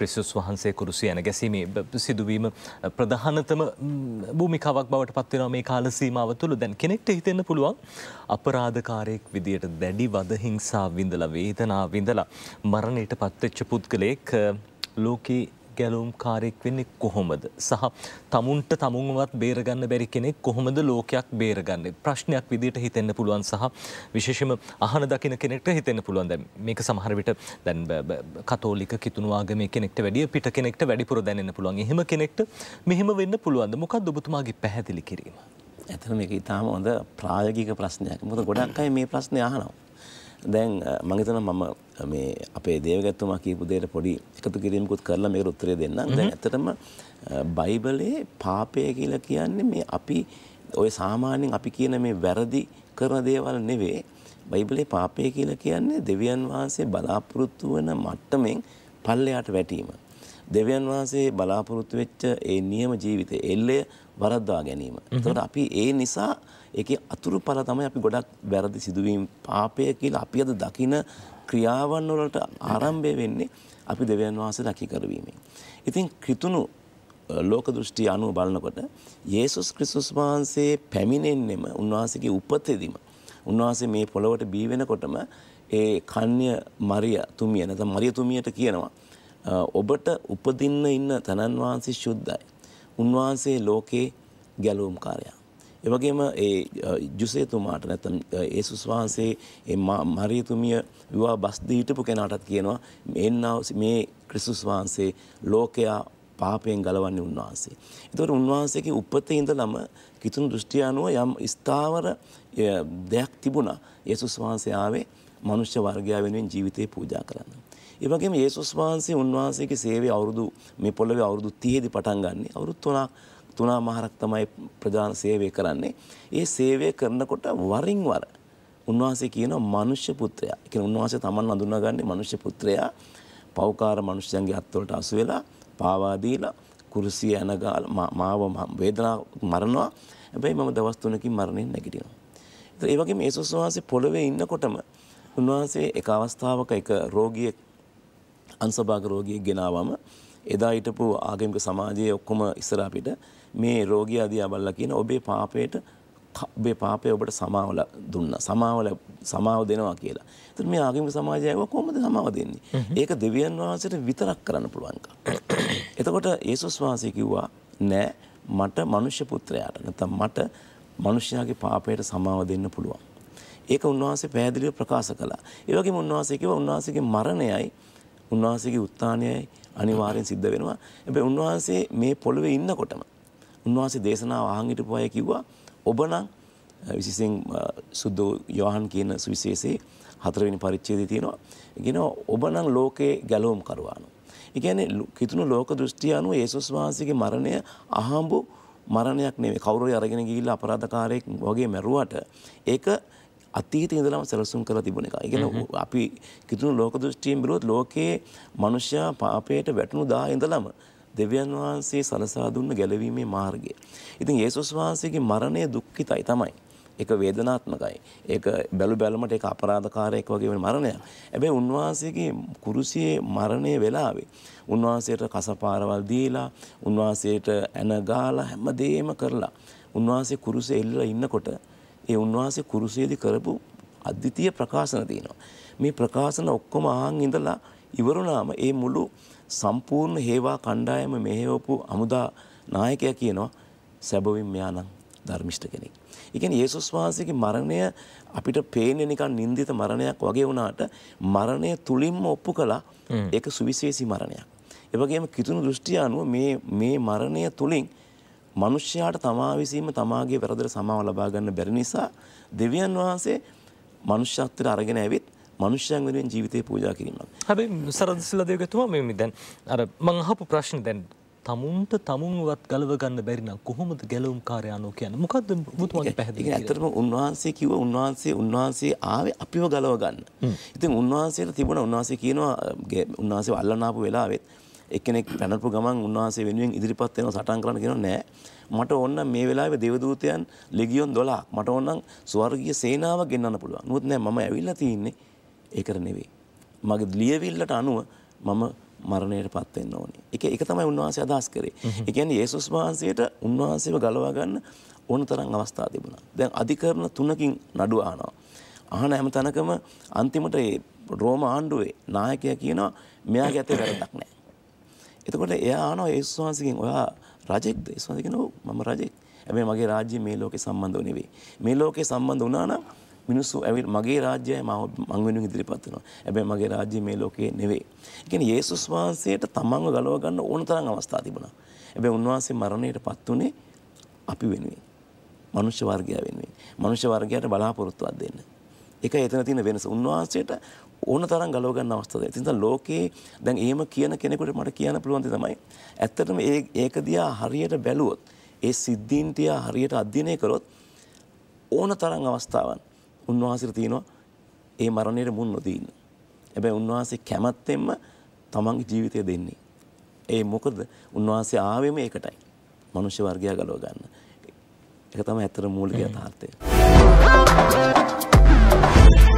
ක්‍රිස්සුස් වහන්සේ කුරුසි යන ගැසීමේ සිදුවීම ප්‍රධානතම භූමිකාවක් බවට පත්වෙනවා මේ කාල සීමාව තුළ දැන් කෙනෙක්ට හිතෙන්න පුළුවන් අපරාධකාරයෙක් විදියට දැඩි වද හිංසා විඳලා වේදනා විඳලා මරණයට පත්වෙච්ච පුද්ගලයෙක් ලෝකේ ගැලුම්කාරයෙක් වෙන්නේ කොහොමද සහ තමුන්ට තමුන්වත් බේරගන්න බැරි කෙනෙක් කොහොමද ලෝකයක් බේරගන්නේ ප්‍රශ්නයක් විදිහට හිතෙන්න පුළුවන් සහ විශේෂම අහන දකින කෙනෙක්ට හිතෙන්න පුළුවන් දැන් මේක සමහර විට දැන් කතෝලික කිතුණු ආගමේ කෙනෙක්ට වැඩිය පිට කෙනෙක්ට වැඩිපුර දැනෙන්න පුළුවන් එහෙම කෙනෙක්ට මෙහෙම වෙන්න පුළුවන්ද මොකක්ද ඔබතුමාගේ පැහැදිලි කිරීම ඇතන මේක ඉතාම හොඳ ප්‍රායෝගික ප්‍රශ්නයක් මොකද ගොඩක් අය මේ ප්‍රශ්නේ අහනවා දැන් මගේතන මම මේ අපේ දේවගත්තුමා කීපු දේට පොඩි එකතු කිරීමකුත් කරලා මේකට උත්තරේ දෙන්නම්. දැන් ඇත්තටම බයිබලයේ පාපය කියලා කියන්නේ මේ අපි ඔය සාමාන්‍යයෙන් අපි කියන මේ වැරදි කරන දේවල් නෙවෙයි. බයිබලේ පාපය කියලා කියන්නේ දෙවියන් වහන්සේ බලාපොරොත්තු වන මට්ටමින් පල්ලෙයාට වැටීම. දෙවියන් වහන්සේ බලාපොරොත්තු වෙච්ච ඒ නියම ජීවිතයේ එල්ලය වරද්දවා ගැනීම. එතකොට අපි ඒ නිසා ඒකේ අතුරු ඵල තමයි අපි ගොඩක් වැරදි සිදුවීම් පාපය කියලා අපි අද දකින ක්‍රියාවන් වලට ආරම්භය වෙන්නේ අපි දෙවියන් වහන්සේ රැකී කරවීමෙන්. ඉතින් කිතුණු ලෝක දෘෂ්ටි අනුව බලනකොට යේසුස් ක්‍රිස්තුස් වහන්සේ පැමිණෙන්නෙම උන්වහන්සේගේ උපතෙදිම උන්වහන්සේ මේ පොළොවට බී වෙනකොටම ඒ කන්‍ය මරිය තුමිය නැත්නම් මරිය තුමියට කියනවා ඔබට උපදින්න ඉන්න තනන් වහන්සේ ශුද්ධයි. උන්වහන්සේ ලෝකේ ගැලවුම් කාරයා. එවගේම ඒ ජුසේතුමාට නැත්නම් යේසුස් වහන්සේ ඒ මරියතුමිය විවාහ බස් දීටපු කෙනාටත් කියනවා මෙන්නව මේ ක්‍රිස්තුස් වහන්සේ ලෝකයා පාපයෙන් ගලවන්නේ උන්වහන්සේ. ඒතකොට උන්වහන්සේගේ උපතේ ඉඳලම කිතුණු දෘෂ්ටි අනුව යම් ස්ථාවර දෙයක් තිබුණා. යේසුස් වහන්සේ ආවේ මනුෂ්‍ය වර්ගයා වෙනුවෙන් ජීවිතේ පූජා කරන්න. ඒ වගේම යේසුස් වහන්සේ උන්වහන්සේගේ සේවය අවුරුදු මේ පොළවේ අවුරුදු 30 දී පටන් ගන්නනේ. අවුරුදු 3ක් තුනා මහරක් තමයි ප්‍රධාන සේවය කරන්නේ. ඒ සේවය කරනකොට වරින් වර උන්වහන්සේ කියනවා මනුෂ්‍ය පුත්‍රයා. ඒ කියන්නේ උන්වහන්සේ තමන් හඳුනාගන්නේ මනුෂ්‍ය පුත්‍රයා. පෞකාර මනුෂ්‍යයන්ගේ අත්වලට අසු වෙලා පාවා දීලා කුරුසිය යන ගාල මාව වේදනාව මරනවා. හැබැයි මම දවස් තුනකින් මරණයෙන් නැගිටිනවා. ඒ වගේම යේසුස් වහන්සේ පොළවේ ඉන්නකොටම උන්වහන්සේ එක අවස්ථාවක එක රෝගියෙක් අන්සභාග රෝගියෙක් ගෙනාවම එදා හිටපු ආගමික සමාජයේ ඔක්කොම ඉස්සර අපිට මේ රෝගියා දිහා බලලා කියන ඔබේ පාපයට ඔබේ පාපය ඔබට සමාව දුන්නා. සමාව සමාව දෙනවා කියලා. ඒතර මේ ආගමික සමාජය ඇහුවා කොහොමද සමාව දෙන්නේ? ඒක දෙවියන් වහන්සේට විතරක් කරන්න පුළුවන් එතකොට යේසුස් වහන්සේ කිව්වා නෑ මට මනුෂ්‍ය පුත්‍රයාට නැත්නම් මට මනුෂ්‍යයාගේ පාපයට සමාව දෙන්න පුළුවන්. ඒක උන්වහන්සේ පැහැදිලිව ප්‍රකාශ කළා. ඒ වගේම උන්වහන්සේ කිව්වා උන්වහන්සේගේ මරණයයි උන්වහන්සේගේ උත්ථානයයි අනිවාර්යෙන් සිද්ධ වෙනවා. හැබැයි උන්වහන්සේ මේ පොළවේ ඉන්නකොටම උන්වහන්සේ දේශනාව අහන් හිටපු අය කිව්වා ඔබ නම් විශේෂයෙන් සුද්ධ යෝහන් කියන සුවිශේෂයේ හතරවෙනි පරිච්ඡේදය තියෙනවා. කියනවා ඔබ නම් ලෝකේ ගැලවුම් කරවානු. ඒ කියන්නේ කිතුණු ලෝක දෘෂ්ටිය අනුව යේසුස් වහන්සේගේ මරණය අහඹු මරණයක් නෙවෙයි. කවුරු හරි අරගෙන ගිහිල්ලා අපරාධකාරයෙක් වගේ මැරුවට ඒක අතීත ඉඳලම සැලසුම් කරලා තිබුණ එක. ඒ කියන්නේ අපි කිතුණු ලෝක දෘෂ්ටියෙන් බැලුවොත් ලෝකයේ මිනිස්සයා පාපයට වැටුණු දා ඉඳලම දෙවියන් වහන්සේ සලසා දුන්න ගැලවීමේ මාර්ගය. ඉතින් යේසුස් වහන්සේගේ මරණය දුක්ඛිතයි තමයි. ඒක වේදනාත්මකයි. ඒක බැලු බැලමට ඒක අපරාධකාරයක් වගේ වෙන මරණයක්. හැබැයි උන්වහන්සේගේ කුරුසියේ මරණය වෙලාවේ උන්වහන්සේට කසපාරවල් දීලා උන්වහන්සේට ඇන ගාලා හැමදේම කරලා උන්වහන්සේ කුරුසේ එල්ලලා ඉන්නකොට ඒ උන්වහන්සේ කුරුසයේදී කරපු අද්විතීය ප්‍රකාශන තියෙනවා. මේ ප්‍රකාශන ඔක්කොම අහන් ඉඳලා ඉවරුණාම ඒ මුළු සම්පූර්ණ හේවා කණ්ඩායම මෙහෙවපු අමුදා නායකයා කියනවා සැබවින් මෙයානම් ධර්මිෂ්ඨ කෙනෙක්. ඉතින් යේසුස් වහන්සේගේ මරණය අපිට පේන්නේ නිකන් නින්දිත මරණයක් වගේ වුණාට මරණය තුලින්ම ඔප්පු කළා ඒක සුවිශේෂී මරණයක්. ඒ වගේම කිතුණු දෘෂ්ටිය අනුව මේ මේ මරණය තුලින් මිනිස්යාට තමා විසීම තමාගේ වැරදට සමාව ලබා ගන්න බැරි නිසා දෙවියන් වහන්සේ මනුෂ්‍යත්වයට අරගෙන ඇවිත් මනුෂ්‍යයන් වෙනුවෙන් ජීවිතේ පූජා කිරීමක්. හැබැයි සරදසිල්ල දේවගතුමා මේ මේ දැන් අර මං අහපු ප්‍රශ්නේ දැන් තමුන්ට තමුන්වත් ගලව ගන්න බැරි නම් කොහොමද ගැලවුම් කාර්යano කියන්නේ? මොකද්ද මුතුමගේ පැහැදිලි කියන්නේ? ඇත්තටම උන්වහන්සේ කිව්ව උන්වහන්සේ උන්වහන්සේ ආවේ අපිව ගලව ගන්න. ඉතින් උන්වහන්සේට තිබුණා උන්වහන්සේ කියනවා උන්වහන්සේව අල්ලන ආපු වෙලාවෙත් එක්කෙනෙක් පැනපු ගමන් උන්වහන්සේ වෙනුවෙන් ඉදිරිපත් වෙනවා සටන් කරන්න කියනවා නෑ. මට ඕන මේ වෙලාවේ දේවදූතයන් ලෙගියොන් 12ක් මට ඕන ස්වර්ගීය සේනාවක් ගෙන්නන්න පුළුවන්. නමුත් නෑ මම ඇවිල්ලා තියෙන්නේ ඒකට නෙවෙයි. මගේ ලියවිල්ලට අනුව මම මරණයටපත් වෙන්න ඕනේ. ඒක ඒක තමයි උන්වහන්සේ අදහස් කරේ. ඒ කියන්නේ යේසුස් වහන්සේට උන්වහන්සේව ගලවා ගන්න ඕන තරම් අවස්ථා තිබුණා. දැන් අධිකරණ තුනකින් නඩුව අහනවා. අහන හැම තැනකම අන්තිමට රෝම ආණ්ඩුවේ නායකයා කියනවා මෙයාගේ ඇතේ වැරද්දක් නැහැ. එතකොට එයා ආනෝ යේසුස් වහන්සේගෙන් ඔයා රජෙක්ද? යේසුස් වහන්සේ කියනවා මම රජෙක්. හැබැයි මගේ රාජ්‍යය මේ ලෝකේ සම්බන්ධව නෙවෙයි. මේ ලෝකේ සම්බන්ධ වුණා නම් මිනිස්සු ඇවිත් මගේ රාජ්‍යය මම මං වෙනුවෙන් ඉදිරිපත් වෙනවා. හැබැයි මගේ රාජ්‍යය මේ ලෝකේ නෙවෙයි. ඒ කියන්නේ යේසුස් වහන්සේට තමන්ව ගලව ගන්න ඕන තරම් අවස්ථා තිබුණා. හැබැයි උන්වහන්සේ මරණයටපත් උනේ අපි වෙනුවෙන්. මනුෂ්‍ය වර්ගය වෙනුවෙන්. මනුෂ්‍ය වර්ගයට බලාපොරොත්තුවක් දෙන්න. එක එතන තියෙන වෙනස උන්වහන්සේට ඕන තරම් ගලව ගන්න අවස්ථාවක්. ඒ නිසා ලෝකේ දැන් එහෙම කියන කෙනෙකුට මට කියන්න පුළුවන් දේ තමයි ඇත්තටම ඒ ඒක දිහා හරියට බැලුවොත් ඒ සිද්ධීන් තියා හරියට අධ්‍යයනය කරොත් ඕන තරම් අවස්ථාවන් උන්වහන්සේට තියෙනවා ඒ මරණයට මුන් නොදී ඉන්න. හැබැයි උන්වහන්සේ කැමැත්තෙන්ම තමන්ගේ ජීවිතය දෙන්නේ. ඒ මොකද උන්වහන්සේ ආවෙම ඒකටයි. මනුෂ්‍ය වර්ගයා ගලව ගන්න. ඒක තමයි ඇත්තට මූලික යථාර්ථය. now.